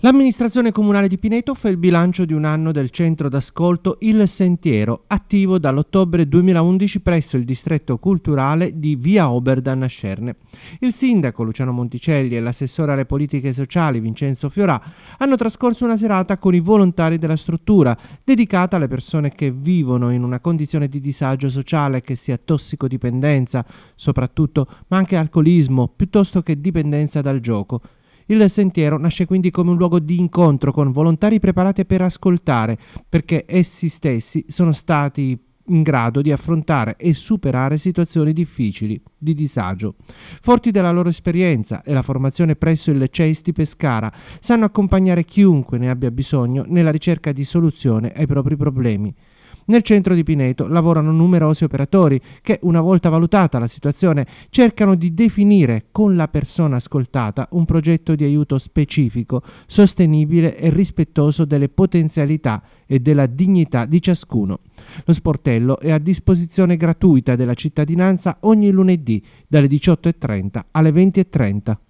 L'amministrazione comunale di Pineto fa il bilancio di un anno del centro d'ascolto Il Sentiero, attivo dall'ottobre 2011 presso il distretto culturale di Via Oberdan a Scerne. Il sindaco Luciano Monticelli e l'assessore alle politiche sociali Vincenzo Fiorà hanno trascorso una serata con i volontari della struttura, dedicata alle persone che vivono in una condizione di disagio sociale che sia tossicodipendenza, soprattutto, ma anche alcolismo, piuttosto che dipendenza dal gioco. Il sentiero nasce quindi come un luogo di incontro con volontari preparati per ascoltare, perché essi stessi sono stati in grado di affrontare e superare situazioni difficili, di disagio. Forti della loro esperienza e la formazione presso il CEIS di Pescara, sanno accompagnare chiunque ne abbia bisogno nella ricerca di soluzione ai propri problemi. Nel centro di Pineto lavorano numerosi operatori che, una volta valutata la situazione, cercano di definire con la persona ascoltata un progetto di aiuto specifico, sostenibile e rispettoso delle potenzialità e della dignità di ciascuno. Lo sportello è a disposizione gratuita della cittadinanza ogni lunedì dalle 18.30 alle 20.30.